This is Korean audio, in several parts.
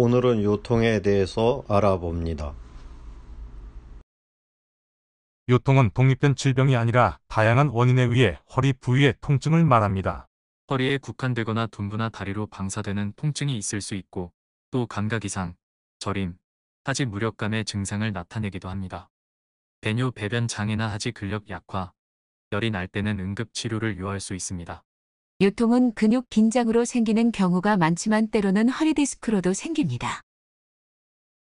오늘은 요통에 대해서 알아봅니다. 요통은 독립된 질병이 아니라 다양한 원인에 의해 허리 부위의 통증을 말합니다. 허리에 국한되거나 둔부나 다리로 방사되는 통증이 있을 수 있고 또 감각 이상, 저림, 하지 무력감의 증상을 나타내기도 합니다. 배뇨 배변 장애나 하지 근력 약화, 열이 날 때는 응급 치료를 요할 수 있습니다. 요통은 근육 긴장으로 생기는 경우가 많지만 때로는 허리디스크로도 생깁니다.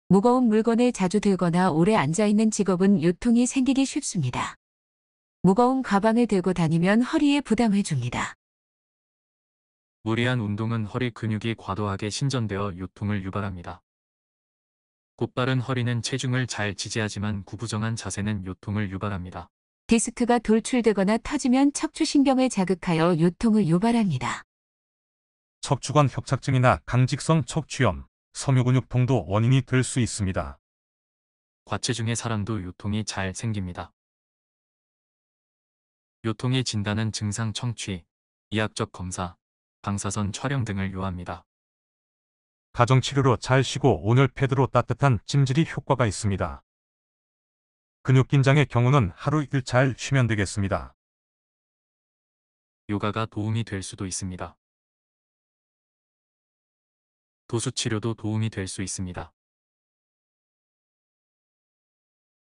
무거운 물건을 자주 들거나 오래 앉아있는 직업은 요통이 생기기 쉽습니다. 무거운 가방을 들고 다니면 허리에 부담을 줍니다. 무리한 운동은 허리 근육이 과도하게 신전되어 요통을 유발합니다. 곧바른 허리는 체중을 잘 지지하지만 구부정한 자세는 요통을 유발합니다. 디스크가 돌출되거나 터지면 척추신경을 자극하여 요통을 유발합니다. 척추관 협착증이나 강직성 척추염, 섬유근육 통도 원인이 될 수 있습니다. 과체중의 사람도 요통이 잘 생깁니다. 요통의 진단은 증상 청취, 이학적 검사, 방사선 촬영 등을 요합니다. 가정치료로 잘 쉬고 오늘 패드로 따뜻한 찜질이 효과가 있습니다. 근육 긴장의 경우는 하루 1일 잘 쉬면 되겠습니다. 요가가 도움이 될 수도 있습니다. 도수치료도 도움이 될 수 있습니다.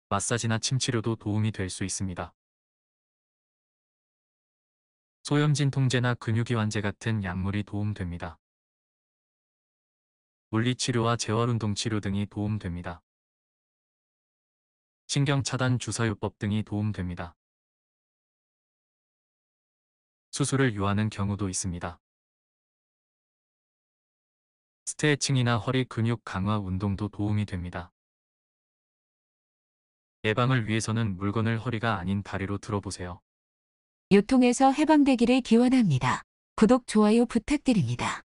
마사지나 침치료도 도움이 될 수 있습니다. 소염진통제나 근육이완제 같은 약물이 도움됩니다. 물리치료와 재활운동치료 등이 도움됩니다. 신경차단 주사요법 등이 도움됩니다. 수술을 요하는 경우도 있습니다. 스트레칭이나 허리 근육 강화 운동도 도움이 됩니다. 예방을 위해서는 물건을 허리가 아닌 다리로 들어보세요. 유통에서 해방되기를 기원합니다. 구독, 좋아요 부탁드립니다.